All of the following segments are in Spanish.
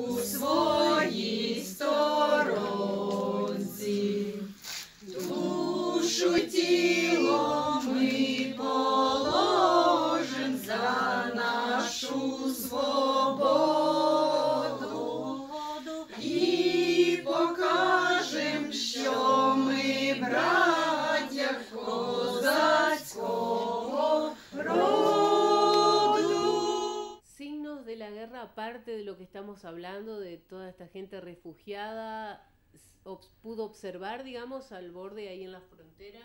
У своїй сторонці душу тіло ми положим за нашу свободу і покажем, що ми брали. aparte de lo que estamos hablando, de toda esta gente refugiada, pudo observar, digamos, al borde ahí en la frontera?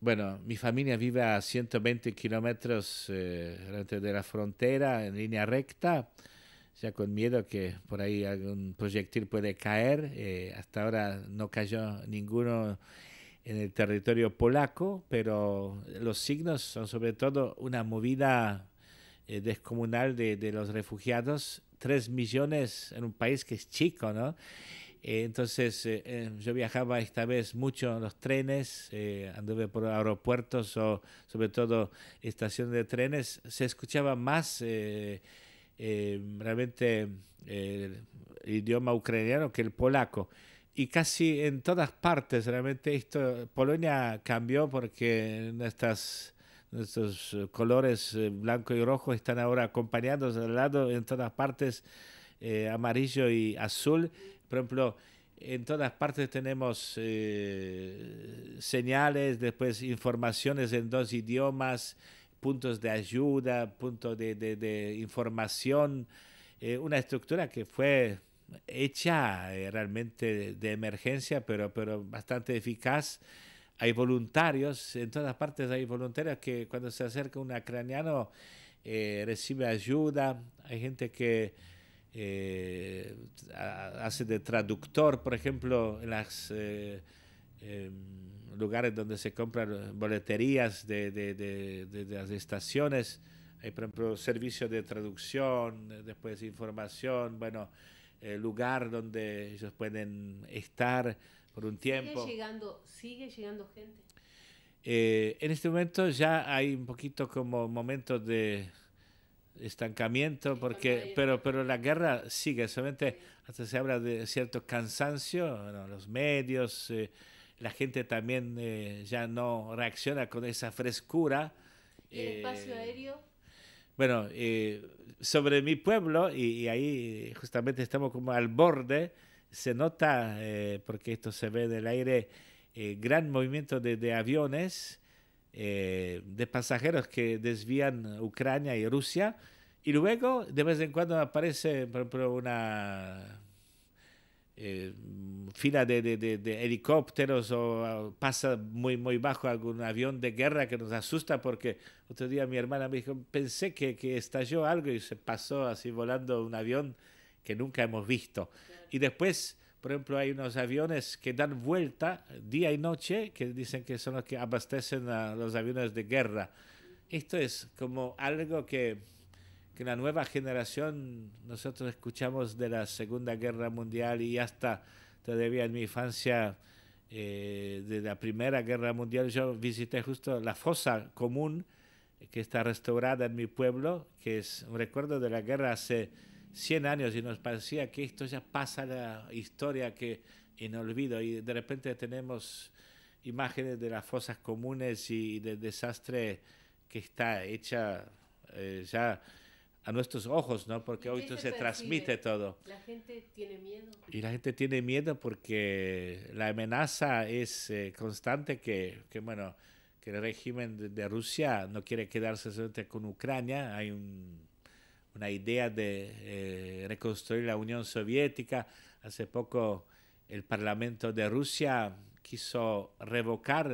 Bueno, mi familia vive a 120 kilómetros eh, de la frontera, en línea recta, ya con miedo que por ahí algún proyectil puede caer. Eh, hasta ahora no cayó ninguno en el territorio polaco, pero los signos son sobre todo una movida eh, descomunal de, de, los refugiados 3 millones en un país que es chico, ¿no? Eh, entonces, eh, eh, yo viajaba esta vez mucho en los trenes, anduve por aeropuertos o sobre todo estaciones de trenes, se escuchaba más realmente el idioma ucraniano que el polaco. Y casi en todas partes, realmente esto, Polonia cambió porque nuestras Nuestros eh, colores eh, blanco y rojo están ahora acompañados al lado en todas partes, eh, amarillo y azul. Por ejemplo, en todas partes tenemos señales, después informaciones en dos idiomas, puntos de ayuda, puntos de, de, información, una estructura que fue hecha realmente de, emergencia, pero, pero bastante eficaz hay voluntarios, en todas partes hay voluntarios que cuando se acerca un ucraniano eh, recibe ayuda, hay gente que eh, hace de traductor, por ejemplo, en los eh, em, lugares donde se compran boleterías de, las estaciones, hay por ejemplo servicios de traducción, después información, bueno, lugar donde ellos pueden estar por un tiempo. Sigue llegando, sigue llegando gente. Eh, en este momento ya hay un poquito como momentos de estancamiento porque pero pero la guerra sigue solamente hasta se habla de cierto cansancio los medios eh, la gente también eh, ya no reacciona con esa frescura ¿Y el espacio aéreo bueno sobre mi pueblo y, y, ahí justamente estamos como al borde se nota, eh, porque esto se ve en el aire, eh, gran movimiento de, aviones, eh, de pasajeros que desvían Ucrania y Rusia. Y luego, de vez en cuando, aparece, por ejemplo, una fila de, helicópteros o pasa muy, muy bajo algún avión de guerra que nos asusta porque otro día mi hermana me dijo, pensé que estalló algo y se pasó así volando un avión que nunca hemos visto. Y después, por ejemplo, hay unos aviones que dan vuelta día y noche, que dicen que son los que abastecen a los aviones de guerra. Esto es como algo que, que la nueva generación, nosotros escuchamos de la Segunda Guerra Mundial y hasta todavía en mi infancia, eh, de la Primera Guerra Mundial, yo visité justo la fosa común que está restaurada en mi pueblo, que es un recuerdo de la guerra hace 100 años y nos parecía que esto ya pasa la historia que en olvido y de repente tenemos imágenes de las fosas comunes y del desastre que está hecha eh, ya a nuestros ojos, ¿no? Porque hoy se, transmite todo. La gente tiene miedo. Y la gente tiene miedo porque la amenaza es eh, constante que, que, bueno, que el régimen de, Rusia no quiere quedarse solamente con Ucrania, hay un una idea de eh, reconstruir la Unión Soviética. Hace poco el Parlamento de Rusia quiso revocar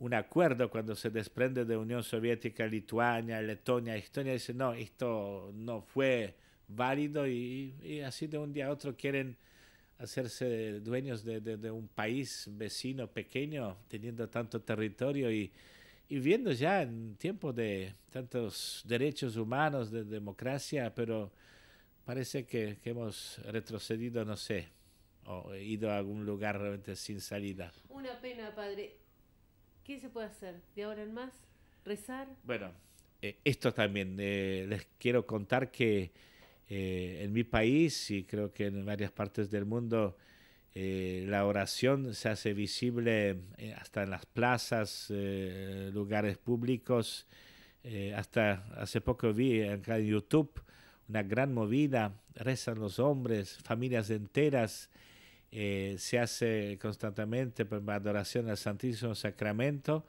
un, acuerdo cuando se desprende de Unión Soviética Lituania, Letonia, Estonia. Dice, no, esto no fue válido y, así de un día a otro quieren hacerse dueños de, de un país vecino pequeño, teniendo tanto territorio y y viendo ya en tiempos de tantos derechos humanos, de democracia, pero parece que, hemos retrocedido, no sé, o ido a algún lugar realmente sin salida. Una pena, padre. ¿Qué se puede hacer de ahora en más? ¿Rezar? Bueno, eh, esto también. Eh, les quiero contar que eh, en mi país y creo que en varias partes del mundo eh, la oración se hace visible eh, hasta en las plazas, eh, lugares públicos. hasta hace poco vi acá en YouTube una gran movida, rezan los hombres, familias enteras. se hace constantemente por adoración al Santísimo Sacramento.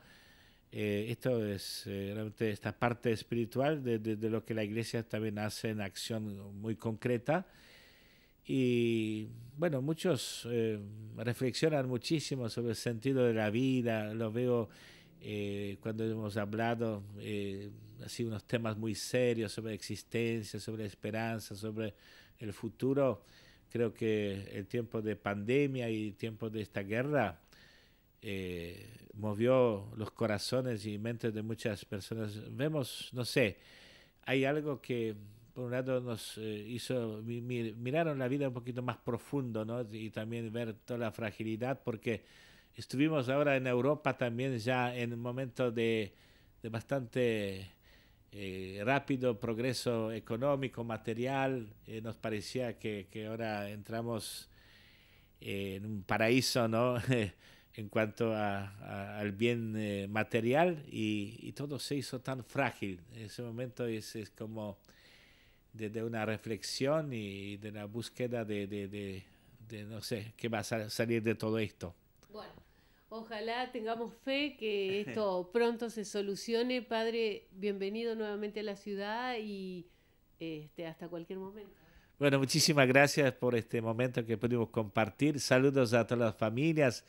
esto es realmente esta parte espiritual de, lo que la iglesia también hace en acción muy concreta. Y bueno, muchos eh, reflexionan muchísimo sobre el sentido de la vida, lo veo eh, cuando hemos hablado eh, así unos temas muy serios sobre existencia, sobre esperanza, sobre el futuro. Creo que el tiempo de pandemia y el tiempo de esta guerra eh, movió los corazones y mentes de muchas personas. Vemos, no sé, hay algo que por un lado nos eh, hizo miraron la vida un poquito más profundo, ¿no? Y también ver toda la fragilidad, porque estuvimos ahora en Europa también ya en un momento de, bastante eh, rápido progreso económico, material. Eh, nos parecía que, ahora entramos en un paraíso, ¿no? en cuanto al bien material y, todo se hizo tan frágil. En ese momento es como de, una reflexión y de la búsqueda de, de, de, no sé, qué va a salir de todo esto. Bueno, ojalá tengamos fe que esto pronto se solucione. Padre, bienvenido nuevamente a la ciudad y este, hasta cualquier momento. Bueno, muchísimas gracias por este momento que pudimos compartir. Saludos a todas las familias.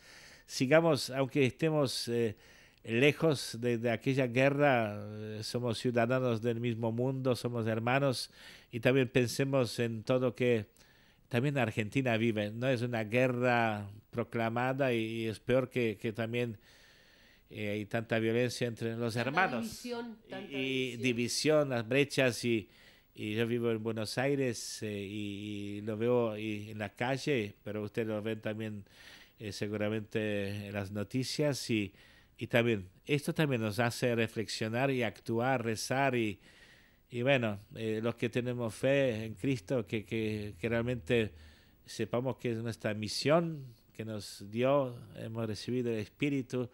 Sigamos, aunque estemos... Eh, lejos de, aquella guerra, eh, somos ciudadanos del mismo mundo, somos hermanos y también pensemos en todo que también Argentina vive, no es una guerra proclamada y, es peor que, que también eh, hay tanta violencia entre los hermanos división, y, división. las brechas y, yo vivo en Buenos Aires eh, y, lo veo en la calle, pero ustedes lo ven también seguramente en las noticias y y también, esto también nos hace reflexionar y actuar, rezar y, y bueno, eh, los que tenemos fe en Cristo, que, que, que realmente sepamos que es nuestra misión que nos dio, hemos recibido el Espíritu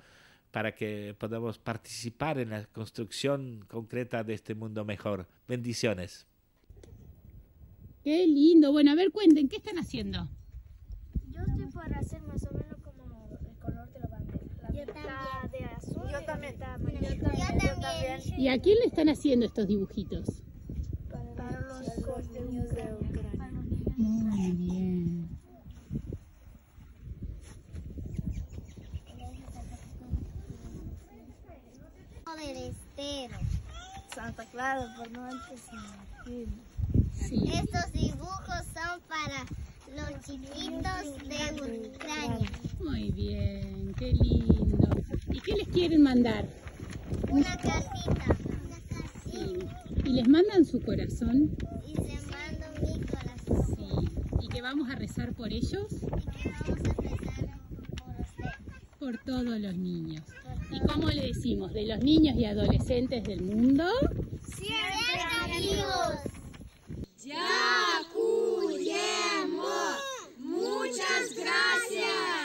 para que podamos participar en la construcción concreta de este mundo mejor. Bendiciones. Qué lindo. Bueno, a ver, cuenten, ¿qué están haciendo? Yo estoy por hacer más o menos Yo también. Yo también. ¿Y a quién le están haciendo estos dibujitos? Para los niños de Ucrania. Muy bien. Santa Clara, por no antes Sí. Estos dibujos son para los chiquitos de Ucrania. Muy bien, qué lindo quieren mandar? Una cartita. ¿Y les mandan su corazón? Y les mando mi corazón. Sí. ¿Y que vamos a rezar por ellos? Y que vamos a rezar por ustedes, Por todos los niños. ¿Y cómo le decimos? De los niños y adolescentes del mundo. Siempre amigos. Ya amor! Muchas gracias.